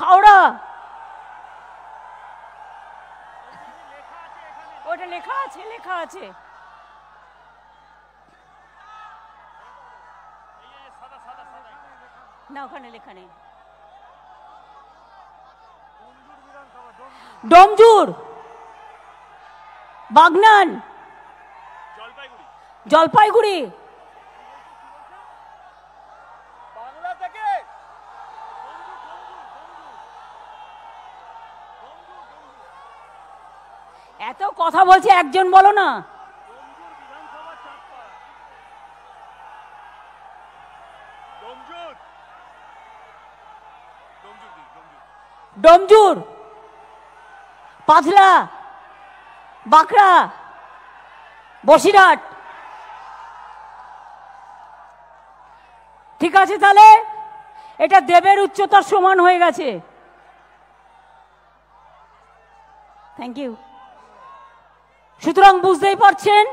হাওড়া ওটা লেখা আছে লেখা আছে না ওখানে লেখা নেই ডমজুর বাগনান জলপাইগুড়ি জলপাইগুড়ি এত কথা বলছে একজন বলো না ডমজুর পাথলা বাঁকড়া বসিরহাট ঠিক আছে তাহলে এটা দেবের উচ্চতার সমান হয়ে গেছে থ্যাংক ইউ সুতরাং বুঝতেই পারছেন